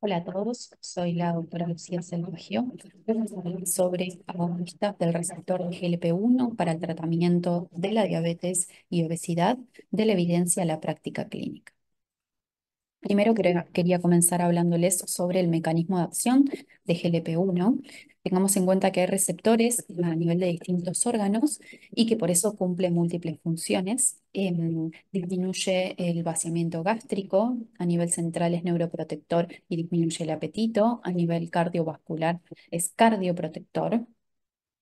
Hola a todos, soy la doctora Lucía Selvagio. Vamos a hablar sobre agonistas del receptor de GLP-1 para el tratamiento de la diabetes y obesidad de la evidencia a la práctica clínica. Primero quería comenzar hablándoles sobre el mecanismo de acción de GLP-1. Tengamos en cuenta que hay receptores a nivel de distintos órganos y que por eso cumple múltiples funciones. Em, disminuye el vaciamiento gástrico, a nivel central es neuroprotector y disminuye el apetito, a nivel cardiovascular es cardioprotector,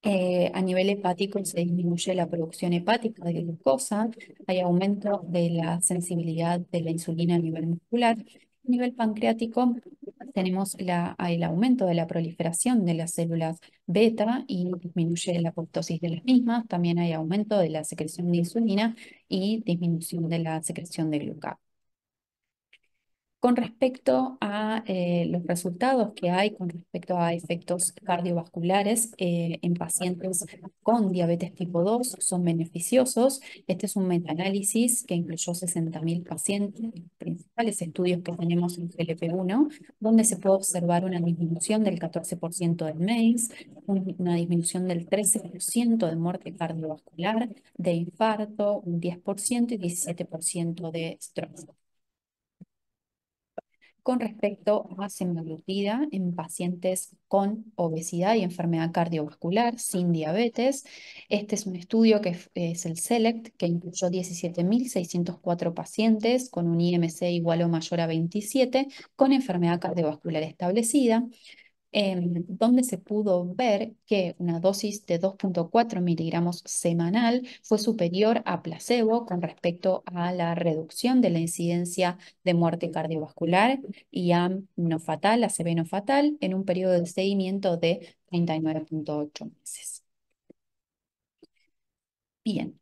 eh, a nivel hepático se disminuye la producción hepática de glucosa, hay aumento de la sensibilidad de la insulina a nivel muscular. A nivel pancreático tenemos el aumento de la proliferación de las células beta y disminuye la apoptosis de las mismas. También hay aumento de la secreción de insulina y disminución de la secreción de glucagón con respecto a eh, los resultados que hay con respecto a efectos cardiovasculares eh, en pacientes con diabetes tipo 2 son beneficiosos. Este es un metaanálisis que incluyó 60.000 pacientes, principales estudios que tenemos en GLP-1, donde se puede observar una disminución del 14% del MACE, una disminución del 13% de muerte cardiovascular, de infarto, un 10% y 17% de stroke con respecto a semaglutida en pacientes con obesidad y enfermedad cardiovascular sin diabetes. Este es un estudio que es el SELECT, que incluyó 17.604 pacientes con un IMC igual o mayor a 27 con enfermedad cardiovascular establecida. Em, donde se pudo ver que una dosis de 2.4 miligramos semanal fue superior a placebo con respecto a la reducción de la incidencia de muerte cardiovascular y AM no fatal, no fatal, en un periodo de seguimiento de 39.8 meses. Bien,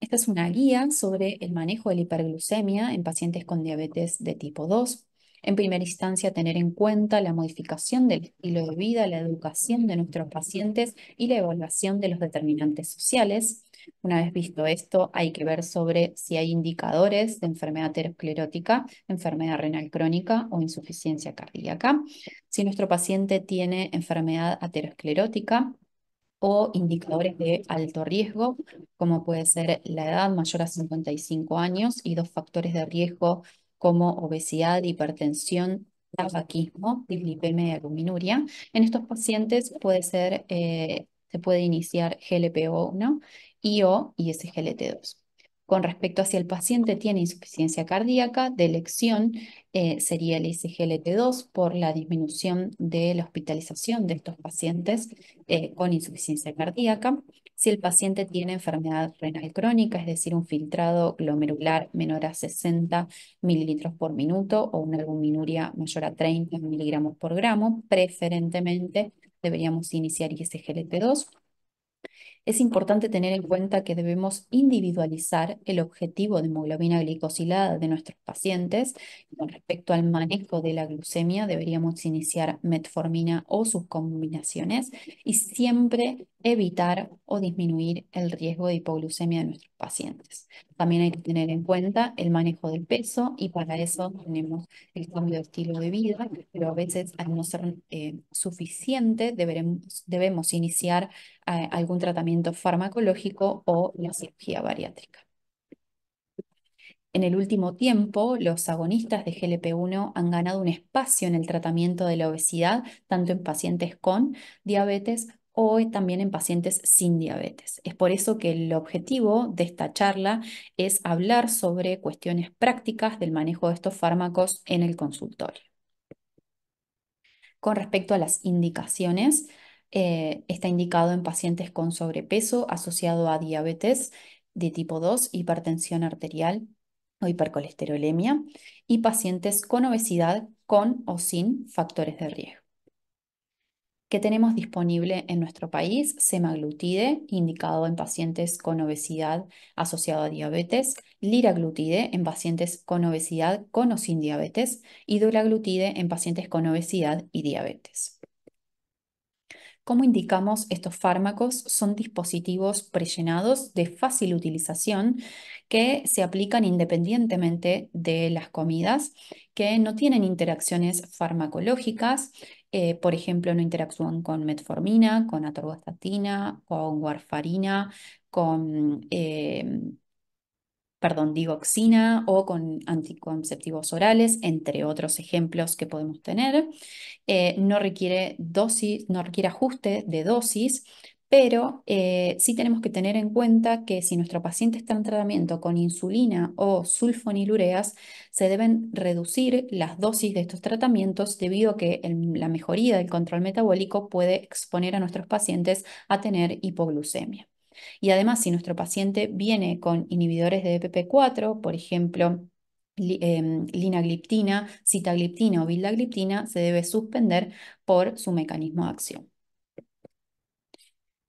esta es una guía sobre el manejo de la hiperglucemia en pacientes con diabetes de tipo 2. En primera instancia, tener en cuenta la modificación del estilo de vida, la educación de nuestros pacientes y la evaluación de los determinantes sociales. Una vez visto esto, hay que ver sobre si hay indicadores de enfermedad aterosclerótica, enfermedad renal crónica o insuficiencia cardíaca. Si nuestro paciente tiene enfermedad aterosclerótica, o indicadores de alto riesgo, como puede ser la edad mayor a 55 años y dos factores de riesgo como obesidad, hipertensión, tabaquismo, dislipemia y En estos pacientes puede ser, eh, se puede iniciar GLP 1 y o 2 Con respecto a si el paciente tiene insuficiencia cardíaca, de elección eh, sería el SGLT 2 por la disminución de la hospitalización de estos pacientes eh, con insuficiencia cardíaca si el paciente tiene enfermedad renal crónica, es decir, un filtrado glomerular menor a 60 mililitros por minuto o una albuminuria mayor a 30 miligramos por gramo, preferentemente deberíamos iniciar ISGLT2. Es importante tener en cuenta que debemos individualizar el objetivo de hemoglobina glicosilada de nuestros pacientes. Con respecto al manejo de la glucemia, deberíamos iniciar metformina o sus combinaciones y siempre evitar o disminuir el riesgo de hipoglucemia de nuestros pacientes. También hay que tener en cuenta el manejo del peso y para eso tenemos el cambio de estilo de vida, pero a veces al no ser eh, suficiente debemos iniciar eh, algún tratamiento farmacológico o la cirugía bariátrica. En el último tiempo, los agonistas de GLP-1 han ganado un espacio en el tratamiento de la obesidad, tanto en pacientes con diabetes o también en pacientes sin diabetes. Es por eso que el objetivo de esta charla es hablar sobre cuestiones prácticas del manejo de estos fármacos en el consultorio. Con respecto a las indicaciones, eh, está indicado en pacientes con sobrepeso asociado a diabetes de tipo 2, hipertensión arterial o hipercolesterolemia y pacientes con obesidad con o sin factores de riesgo que tenemos disponible en nuestro país, semaglutide, indicado en pacientes con obesidad asociado a diabetes, liraglutide en pacientes con obesidad con o sin diabetes y dulaglutide en pacientes con obesidad y diabetes. Como indicamos, estos fármacos son dispositivos prellenados de fácil utilización que se aplican independientemente de las comidas, que no tienen interacciones farmacológicas, eh, por ejemplo, no interactúan con metformina, con atorvastatina, con warfarina, con... Eh, perdón, digoxina o con anticonceptivos orales, entre otros ejemplos que podemos tener. Eh, no requiere dosis, no requiere ajuste de dosis, pero eh, sí tenemos que tener en cuenta que si nuestro paciente está en tratamiento con insulina o sulfonilureas, se deben reducir las dosis de estos tratamientos debido a que la mejoría del control metabólico puede exponer a nuestros pacientes a tener hipoglucemia. Y además, si nuestro paciente viene con inhibidores de epp 4 por ejemplo, em, linagliptina, citagliptina o vildagliptina, se debe suspender por su mecanismo de acción.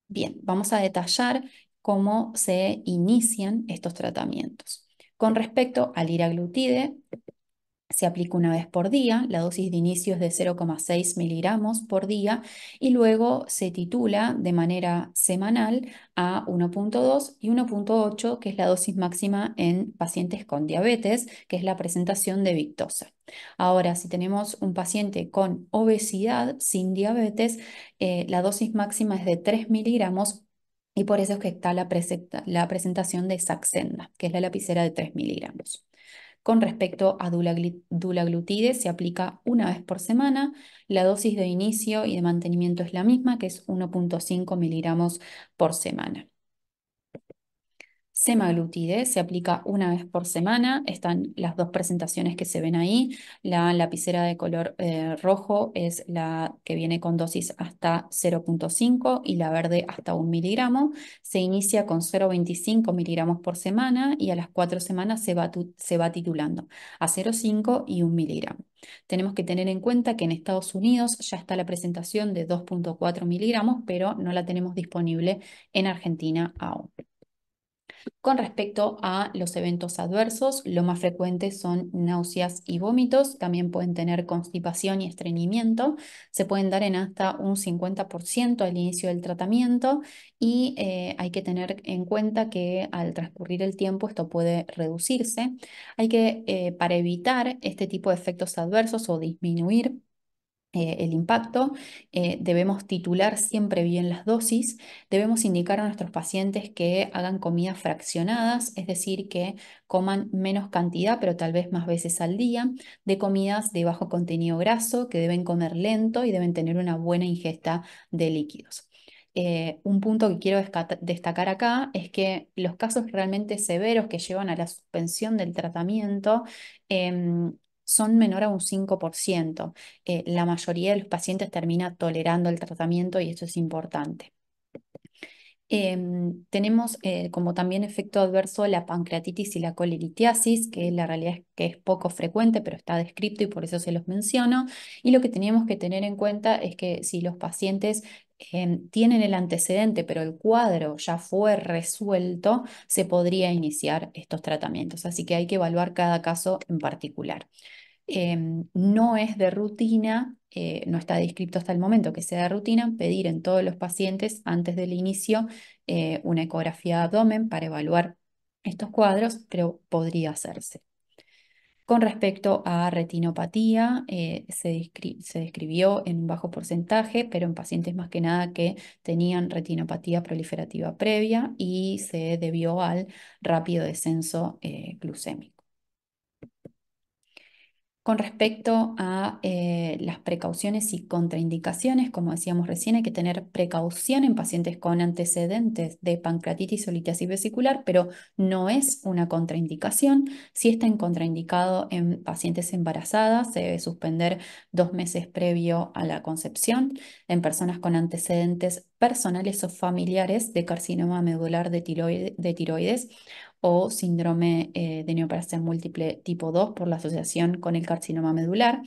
Bien, vamos a detallar cómo se inician estos tratamientos. Con respecto al iraglutide, se aplica una vez por día, la dosis de inicio es de 0,6 miligramos por día y luego se titula de manera semanal a 1.2 y 1.8, que es la dosis máxima en pacientes con diabetes, que es la presentación de victosa. Ahora, si tenemos un paciente con obesidad, sin diabetes, eh, la dosis máxima es de 3 miligramos y por eso es que está la, la presentación de Saxenda, que es la lapicera de 3 miligramos. Con respecto a dulaglutide, se aplica una vez por semana. La dosis de inicio y de mantenimiento es la misma, que es 1.5 miligramos por semana semaglutide, se aplica una vez por semana, están las dos presentaciones que se ven ahí, la lapicera de color eh, rojo es la que viene con dosis hasta 0.5 y la verde hasta 1 miligramo, se inicia con 0.25 miligramos por semana y a las cuatro semanas se va, se va titulando a 0.5 y 1 miligramo. Tenemos que tener en cuenta que en Estados Unidos ya está la presentación de 2.4 miligramos, pero no la tenemos disponible en Argentina aún. Con respecto a los eventos adversos, lo más frecuente son náuseas y vómitos, también pueden tener constipación y estreñimiento, se pueden dar en hasta un 50% al inicio del tratamiento y eh, hay que tener en cuenta que al transcurrir el tiempo esto puede reducirse. Hay que, eh, para evitar este tipo de efectos adversos o disminuir eh, el impacto, eh, debemos titular siempre bien las dosis, debemos indicar a nuestros pacientes que hagan comidas fraccionadas, es decir, que coman menos cantidad, pero tal vez más veces al día, de comidas de bajo contenido graso, que deben comer lento y deben tener una buena ingesta de líquidos. Eh, un punto que quiero destacar acá es que los casos realmente severos que llevan a la suspensión del tratamiento, em, son menor a un 5%. Eh, la mayoría de los pacientes termina tolerando el tratamiento y esto es importante. Em, tenemos eh, como también efecto adverso la pancreatitis y la colelitiasis, que la realidad es que es poco frecuente, pero está descrito y por eso se los menciono. Y lo que teníamos que tener en cuenta es que si los pacientes em, tienen el antecedente, pero el cuadro ya fue resuelto, se podría iniciar estos tratamientos. Así que hay que evaluar cada caso en particular. Em, no es de rutina, eh, no está descrito hasta el momento que sea de rutina, pedir en todos los pacientes antes del inicio eh, una ecografía de abdomen para evaluar estos cuadros, pero podría hacerse. Con respecto a retinopatía, eh, se, describió en un bajo porcentaje, pero en pacientes más que nada que tenían retinopatía proliferativa previa y se debió al rápido descenso glucémico. Con respecto a eh, las precauciones y contraindicaciones, como decíamos recién, hay que tener precaución en pacientes con antecedentes de pancreatitis o litiasis vesicular, pero no es una contraindicación. Si está en contraindicado en pacientes embarazadas, se debe suspender dos meses previo a la concepción. En personas con antecedentes personales o familiares de carcinoma medular de tiroides o síndrome eh, de neoplasia múltiple tipo 2 por la asociación con el carcinoma medular.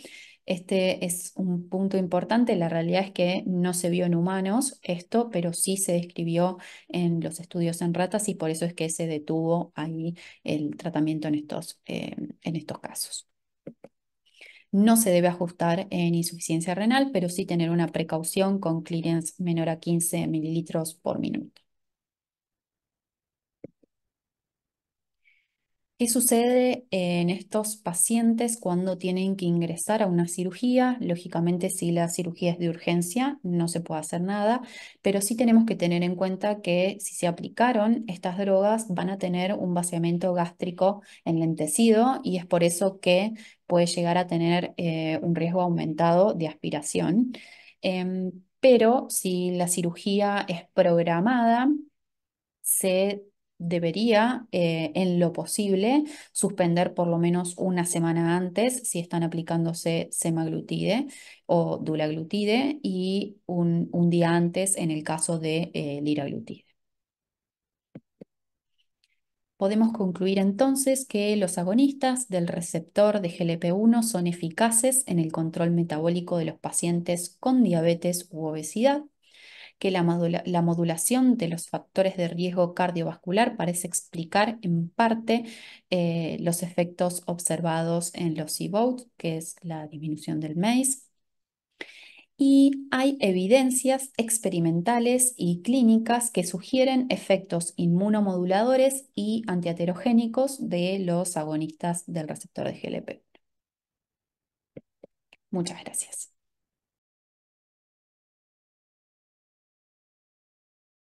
Este es un punto importante. La realidad es que no se vio en humanos esto, pero sí se describió en los estudios en ratas y por eso es que se detuvo ahí el tratamiento en estos, eh, en estos casos. No se debe ajustar en insuficiencia renal, pero sí tener una precaución con clearance menor a 15 mililitros por minuto. ¿Qué sucede en estos pacientes cuando tienen que ingresar a una cirugía? Lógicamente, si la cirugía es de urgencia, no se puede hacer nada, pero sí tenemos que tener en cuenta que si se aplicaron estas drogas van a tener un vaciamiento gástrico enlentecido y es por eso que puede llegar a tener eh, un riesgo aumentado de aspiración. Em, pero si la cirugía es programada, se debería, eh, en lo posible, suspender por lo menos una semana antes si están aplicándose semaglutide o dulaglutide y un, día antes en el caso de eh, liraglutide. Podemos concluir entonces que los agonistas del receptor de GLP-1 son eficaces en el control metabólico de los pacientes con diabetes u obesidad que la, modulación de los factores de riesgo cardiovascular parece explicar en parte eh, los efectos observados en los EVOAT, que es la disminución del MACE, y hay evidencias experimentales y clínicas que sugieren efectos inmunomoduladores y antiaterogénicos de los agonistas del receptor de GLP. Muchas gracias.